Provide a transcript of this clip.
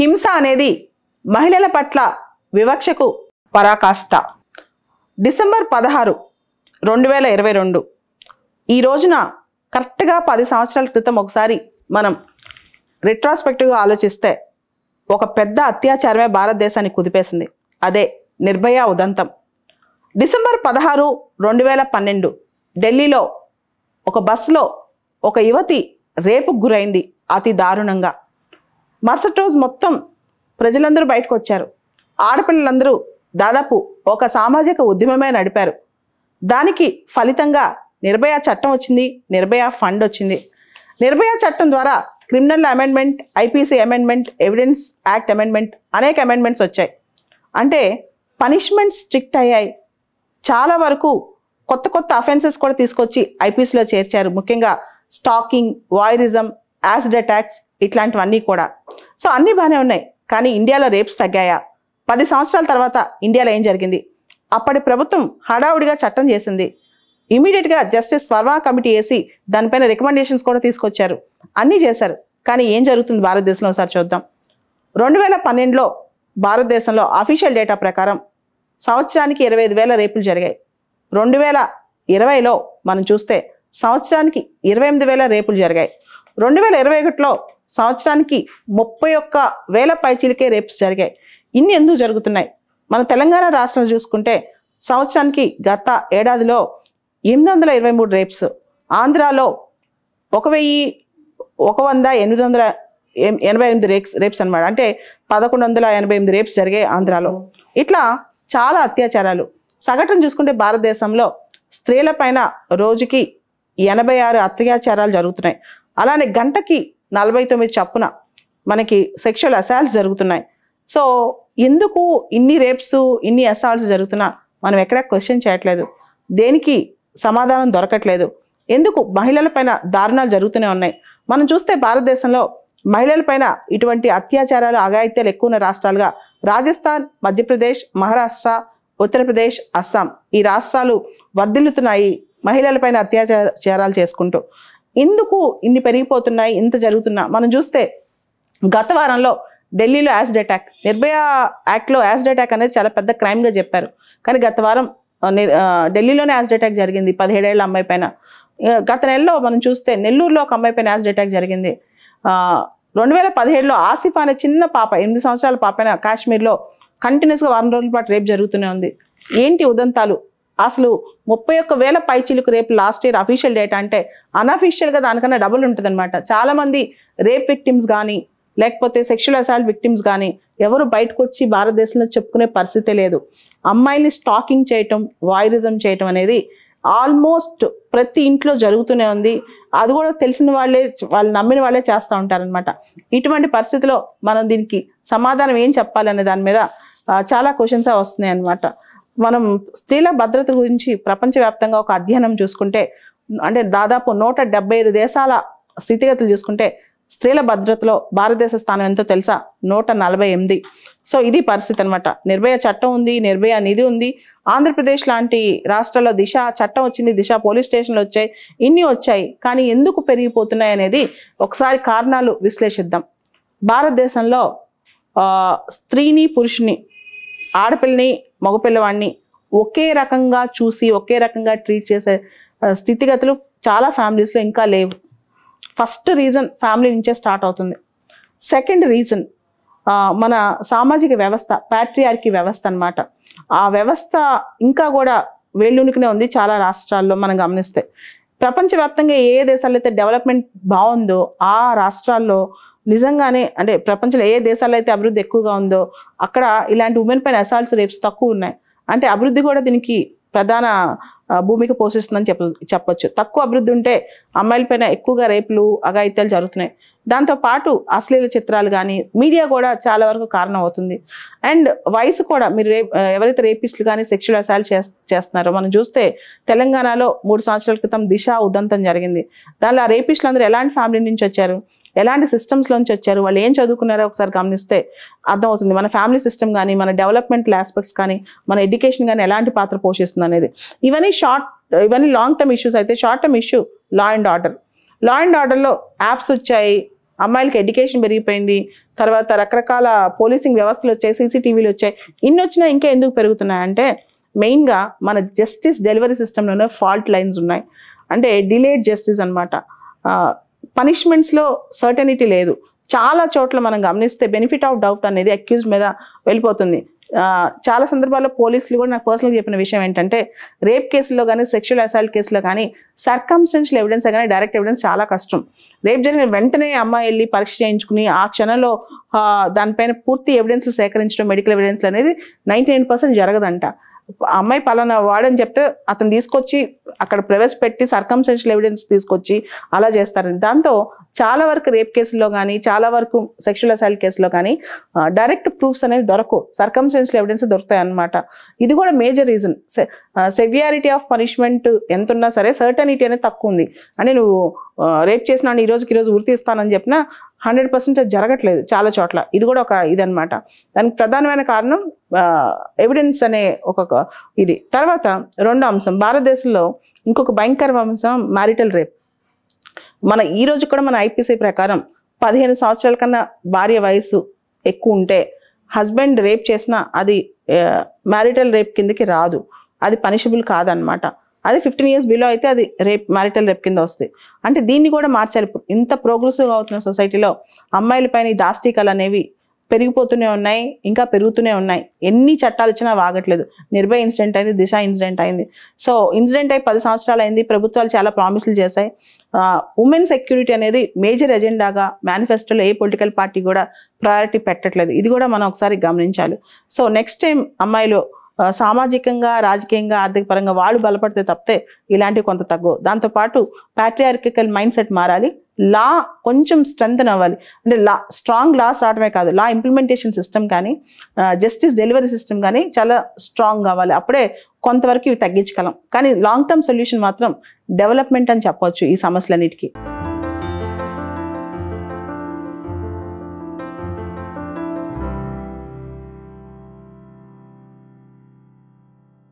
హింస అనేది మహిళల పట్ల వివక్షకు పరాకాష్ట డిసెంబర్ పదహారు రెండు వేల ఇరవై రెండు ఈ రోజున కరెక్ట్గా పది సంవత్సరాల క్రితం ఒకసారి మనం రిట్రాస్పెక్టివ్గా ఆలోచిస్తే ఒక పెద్ద అత్యాచారమే భారతదేశాన్ని కుదిపేసింది అదే నిర్భయ ఉదంతం డిసెంబర్ పదహారు రెండు వేల పన్నెండు ఢిల్లీలో ఒక బస్సులో ఒక యువతి రేపుకు గురైంది అతి దారుణంగా మరుసటి రోజు మొత్తం ప్రజలందరూ బయటకు వచ్చారు ఆడపిల్లలందరూ దాదాపు ఒక సామాజిక ఉద్యమమే నడిపారు దానికి ఫలితంగా నిర్భయ చట్టం వచ్చింది నిర్భయ ఫండ్ వచ్చింది నిర్భయ చట్టం ద్వారా criminal amendment IPC amendment evidence act amendment అనేక అమెండ్మెంట్స్ వచ్చాయి అంటే పనిష్మెంట్ స్ట్రిక్ట్ అయ్యాయి చాలా వరకు కొత్త కొత్త అఫెన్సెస్ కూడా తీసుకొచ్చి ఐపీసీలో చేర్చారు ముఖ్యంగా స్టాకింగ్ వాయిరిజం యాసిడ్ అటాక్స్ ఇట్లాంటివన్నీ కూడా సో అన్నీ బాగానే ఉన్నాయి కానీ ఇండియాలో రేప్స్ తగ్గాయా పది సంవత్సరాల తర్వాత ఇండియాలో ఏం జరిగింది అప్పటి ప్రభుత్వం హడావుడిగా చట్టం చేసింది ఇమీడియట్గా జస్టిస్ వర్మా కమిటీ వేసి దానిపైన రికమెండేషన్స్ కూడా తీసుకొచ్చారు అన్నీ చేశారు కానీ ఏం జరుగుతుంది భారతదేశంలో ఒకసారి చూద్దాం రెండు వేల పన్నెండులో భారతదేశంలో అఫీషియల్ డేటా ప్రకారం సంవత్సరానికి ఇరవై ఐదు వేల రేపులు జరిగాయి రెండు వేల ఇరవైలో మనం చూస్తే సంవత్సరానికి ఇరవై ఎనిమిది వేల రేపులు జరిగాయి రెండు వేల ఇరవై ఒకటిలో సంవత్సరానికి ముప్పై ఒక్క వేల పైచీలకే రేప్స్ జరిగాయి ఇన్ని ఎందుకు జరుగుతున్నాయి మన తెలంగాణ రాష్ట్రం చూసుకుంటే సంవత్సరానికి గత ఏడాదిలో ఎనిమిది వందల ఇరవై మూడు రేప్స్ ఆంధ్రాలో ఒక వెయ్యి ఒక వంద ఎనిమిది వందల ఎనభై ఎనిమిది రేప్స్ రేప్స్ అనమాట అంటే పదకొండు వందల ఎనభై ఎనిమిది రేప్స్ జరిగాయి ఆంధ్రాలో ఇట్లా చాలా అత్యాచారాలు సగటును చూసుకుంటే భారతదేశంలో పైన రోజుకి ఎనభై ఆరు అత్యాచారాలు జరుగుతున్నాయి అలానే గంటకి నలభై తొమ్మిది చప్పున మనకి సెక్షువల్ అసాల్ట్స్ జరుగుతున్నాయి సో ఎందుకు ఇన్ని రేప్స్ ఇన్ని అసాల్ట్స్ జరుగుతున్నా మనం ఎక్కడా క్వశ్చన్ చేయట్లేదు దేనికి సమాధానం దొరకట్లేదు ఎందుకు మహిళలపైన దారుణాలు జరుగుతూనే ఉన్నాయి మనం చూస్తే భారతదేశంలో మహిళలపైన ఇటువంటి అత్యాచారాలు ఆగాయిత్యాలు ఎక్కువ ఉన్న రాష్ట్రాలుగా రాజస్థాన్ మధ్యప్రదేశ్ మహారాష్ట్ర ఉత్తరప్రదేశ్ అస్సాం ఈ రాష్ట్రాలు వర్ధిల్లుతున్నాయి మహిళలపైన అత్యాచారాలు చేసుకుంటూ ఎందుకు ఇన్ని పెరిగిపోతున్నాయి ఇంత జరుగుతున్నా మనం చూస్తే గత వారంలో ఢిల్లీలో యాసిడ్ అటాక్ నిర్భయ యాక్ట్లో యాసిడ్ అటాక్ అనేది చాలా పెద్ద క్రైమ్గా చెప్పారు కానీ గత వారం ఢిల్లీలోనే యాసిడ్ అటాక్ జరిగింది పదిహేడేళ్ల అమ్మాయి పైన గత నెలలో మనం చూస్తే నెల్లూరులో ఒక అమ్మాయి పైన యాసిడ్ అటాక్ జరిగింది రెండు వేల పదిహేడులో ఆసిఫ్ అనే చిన్న పాప ఎనిమిది సంవత్సరాల పాపైన కాశ్మీర్లో కంటిన్యూస్గా వారం రోజుల పాటు రేపు జరుగుతూనే ఉంది ఏంటి ఉదంతాలు అసలు ముప్పై ఒక్క వేల పైచీలకు రేపు లాస్ట్ ఇయర్ అఫీషియల్ డేటా అంటే అన్అఫీషియల్గా దానికన్నా డబుల్ ఉంటుందన్నమాట చాలామంది రేప్ విక్టిమ్స్ కానీ లేకపోతే సెక్షువల్ అసాల్ట్ విక్టిమ్స్ కానీ ఎవరు బయటకు వచ్చి భారతదేశంలో చెప్పుకునే పరిస్థితే లేదు అమ్మాయిని స్టాకింగ్ చేయటం వాయిరిజం చేయటం అనేది ఆల్మోస్ట్ ప్రతి ఇంట్లో జరుగుతూనే ఉంది అది కూడా తెలిసిన వాళ్ళే వాళ్ళు నమ్మిన వాళ్ళే చేస్తూ ఉంటారనమాట ఇటువంటి పరిస్థితిలో మనం దీనికి సమాధానం ఏం చెప్పాలనే దాని మీద చాలా క్వశ్చన్స్ వస్తున్నాయి అనమాట మనం స్త్రీల భద్రత గురించి ప్రపంచవ్యాప్తంగా ఒక అధ్యయనం చూసుకుంటే అంటే దాదాపు నూట దేశాల స్థితిగతులు చూసుకుంటే స్త్రీల భద్రతలో భారతదేశ స్థానం ఎంతో తెలుసా నూట నలభై ఎనిమిది సో ఇది పరిస్థితి అనమాట నిర్భయ చట్టం ఉంది నిర్భయ నిధి ఉంది ఆంధ్రప్రదేశ్ లాంటి రాష్ట్రాల్లో దిశ చట్టం వచ్చింది దిశ పోలీస్ స్టేషన్లు వచ్చాయి ఇన్ని వచ్చాయి కానీ ఎందుకు పెరిగిపోతున్నాయి అనేది ఒకసారి కారణాలు విశ్లేషిద్దాం భారతదేశంలో స్త్రీని పురుషుని ఆడపిల్లని మగపిల్లవాడిని ఒకే రకంగా చూసి ఒకే రకంగా ట్రీట్ చేసే స్థితిగతులు చాలా ఫ్యామిలీస్లో ఇంకా లేవు ఫస్ట్ రీజన్ ఫ్యామిలీ నుంచే స్టార్ట్ అవుతుంది సెకండ్ రీజన్ మన సామాజిక వ్యవస్థ ప్యాట్రియార్కి వ్యవస్థ అనమాట ఆ వ్యవస్థ ఇంకా కూడా వేళ్ళునికినే ఉంది చాలా రాష్ట్రాల్లో మనం గమనిస్తే ప్రపంచవ్యాప్తంగా ఏ దేశాలైతే అయితే డెవలప్మెంట్ బాగుందో ఆ రాష్ట్రాల్లో నిజంగానే అంటే ప్రపంచంలో ఏ దేశాల్లో అయితే అభివృద్ధి ఎక్కువగా ఉందో అక్కడ ఇలాంటి ఉమెన్ పైన అసాల్ట్స్ రేప్స్ తక్కువ ఉన్నాయి అంటే అభివృద్ధి కూడా దీనికి ప్రధాన భూమిక పోషిస్తుందని చెప్ప చెప్పొచ్చు తక్కువ అభివృద్ధి ఉంటే అమ్మాయిలపైన ఎక్కువగా రేపులు అఘాయిత్యాలు జరుగుతున్నాయి దాంతోపాటు అశ్లీల చిత్రాలు కానీ మీడియా కూడా చాలా వరకు కారణం అవుతుంది అండ్ వయసు కూడా మీరు రేప్ ఎవరైతే రేపిస్టులు కానీ సెక్షువల్ అసాల్ట్ చేస్తున్నారో మనం చూస్తే తెలంగాణలో మూడు సంవత్సరాల క్రితం దిశ ఉదంతం జరిగింది దానిలో ఆ రేపిస్టులు అందరూ ఎలాంటి ఫ్యామిలీ నుంచి వచ్చారు ఎలాంటి సిస్టమ్స్లోంచి వచ్చారు వాళ్ళు ఏం చదువుకున్నారో ఒకసారి గమనిస్తే అర్థమవుతుంది మన ఫ్యామిలీ సిస్టమ్ కానీ మన డెవలప్మెంటల్ ఆస్పెక్ట్స్ కానీ మన ఎడ్యుకేషన్ కానీ ఎలాంటి పాత్ర పోషిస్తుంది అనేది ఇవన్నీ షార్ట్ ఇవన్నీ లాంగ్ టర్మ్ ఇష్యూస్ అయితే short term issue law and order law and ఆర్డర్లో యాప్స్ వచ్చాయి అమ్మాయిలకి ఎడ్యుకేషన్ పెరిగిపోయింది తర్వాత రకరకాల పోలీసింగ్ వ్యవస్థలు వచ్చాయి సీసీటీవీలు వచ్చాయి ఇన్ని వచ్చినా ఇంకా ఎందుకు పెరుగుతున్నాయంటే మెయిన్గా మన జస్టిస్ డెలివరీ సిస్టంలోనే ఫాల్ట్ లైన్స్ ఉన్నాయి అంటే డిలేడ్ జస్టిస్ అనమాట పనిష్మెంట్స్లో సర్టనిటీ లేదు చాలా చోట్ల మనం గమనిస్తే బెనిఫిట్ ఆఫ్ డౌట్ అనేది అక్యూజ్ మీద వెళ్ళిపోతుంది చాలా సందర్భాల్లో పోలీసులు కూడా నాకు పర్సనల్గా చెప్పిన విషయం ఏంటంటే రేప్ కేసుల్లో కానీ సెక్షువల్ అసాల్ట్ కేసులో కానీ సర్కంస్టెన్షియల్ ఎవిడెన్స్ కానీ డైరెక్ట్ ఎవిడెన్స్ చాలా కష్టం రేప్ జరిగిన వెంటనే అమ్మాయి వెళ్ళి పరీక్ష చేయించుకుని ఆ క్షణంలో దానిపైన పూర్తి ఎవిడెన్స్ సేకరించడం మెడికల్ ఎవిడెన్స్ అనేది నైంటీ జరగదంట అమ్మాయి పలానా వాడని చెప్తే అతను తీసుకొచ్చి అక్కడ ప్రవేశపెట్టి సర్కంసెన్షియల్ ఎవిడెన్స్ తీసుకొచ్చి అలా చేస్తారని దాంతో చాలా వరకు రేప్ కేసుల్లో కానీ చాలా వరకు సెక్షువల్ అసాల్ట్ కేసులో కానీ డైరెక్ట్ ప్రూఫ్స్ అనేవి దొరకవు సర్కంస్టెన్షియల్ ఎవిడెన్స్ దొరుకుతాయి అనమాట ఇది కూడా major reason severity of punishment ఎంత ఉన్నా సరే సర్టనిటీ అనేది తక్కువ ఉంది అంటే నువ్వు రేప్ చేసిన ఈ రోజుకి ఈరోజు ఇస్తానని చెప్పినా హండ్రెడ్ పర్సెంట్ జరగట్లేదు చాలా చోట్ల ఇది కూడా ఒక ఇది అనమాట దానికి ప్రధానమైన కారణం ఎవిడెన్స్ అనే ఒక ఇది తర్వాత రెండో అంశం భారతదేశంలో ఇంకొక భయంకర అంశం మ్యారిటల్ రేప్ మన ఈ రోజు కూడా మన ఐపీసీ ప్రకారం పదిహేను సంవత్సరాల కన్నా భార్య వయసు ఎక్కువ ఉంటే హస్బెండ్ రేప్ చేసినా అది మ్యారిటల్ రేప్ కిందకి రాదు అది పనిషబుల్ కాదనమాట అది ఫిఫ్టీన్ ఇయర్స్ బిలో అయితే అది రేప్ మ్యారిటల్ రేప్ కింద వస్తుంది అంటే దీన్ని కూడా మార్చాలి ఇంత ప్రోగ్రెసివ్ అవుతున్న సొసైటీలో అమ్మాయిలపైన ఈ దాష్టికాలు అనేవి పెరిగిపోతూనే ఉన్నాయి ఇంకా పెరుగుతూనే ఉన్నాయి ఎన్ని చట్టాలు వచ్చినా వాగట్లేదు నిర్భయ ఇన్సిడెంట్ అయింది దిశ ఇన్సిడెంట్ అయింది సో ఇన్సిడెంట్ అయి పది సంవత్సరాలు అయింది ప్రభుత్వాలు చాలా ప్రామిసులు చేశాయి ఉమెన్ సెక్యూరిటీ అనేది మేజర్ ఎజెండాగా మేనిఫెస్టోలో ఏ పొలిటికల్ పార్టీ కూడా ప్రయారిటీ పెట్టట్లేదు ఇది కూడా మనం ఒకసారి గమనించాలి సో నెక్స్ట్ టైం అమ్మాయిలు సామాజికంగా రాజకీయంగా ఆర్థిక పరంగా వాళ్ళు బలపడితే తప్పితే ఇలాంటివి కొంత తగ్గవు దాంతోపాటు ప్యాట్రియార్కికల్ మైండ్ సెట్ మారాలి లా కొంచెం స్ట్రెంగ్ అవ్వాలి అంటే లా స్ట్రాంగ్ లాస్ రావడమే కాదు లా ఇంప్లిమెంటేషన్ సిస్టమ్ కానీ జస్టిస్ డెలివరీ సిస్టమ్ కానీ చాలా స్ట్రాంగ్ కావాలి అప్పుడే కొంతవరకు ఇవి తగ్గించగలం కానీ లాంగ్ టర్మ్ సొల్యూషన్ మాత్రం డెవలప్మెంట్ అని చెప్పవచ్చు ఈ సమస్యలన్నిటికీ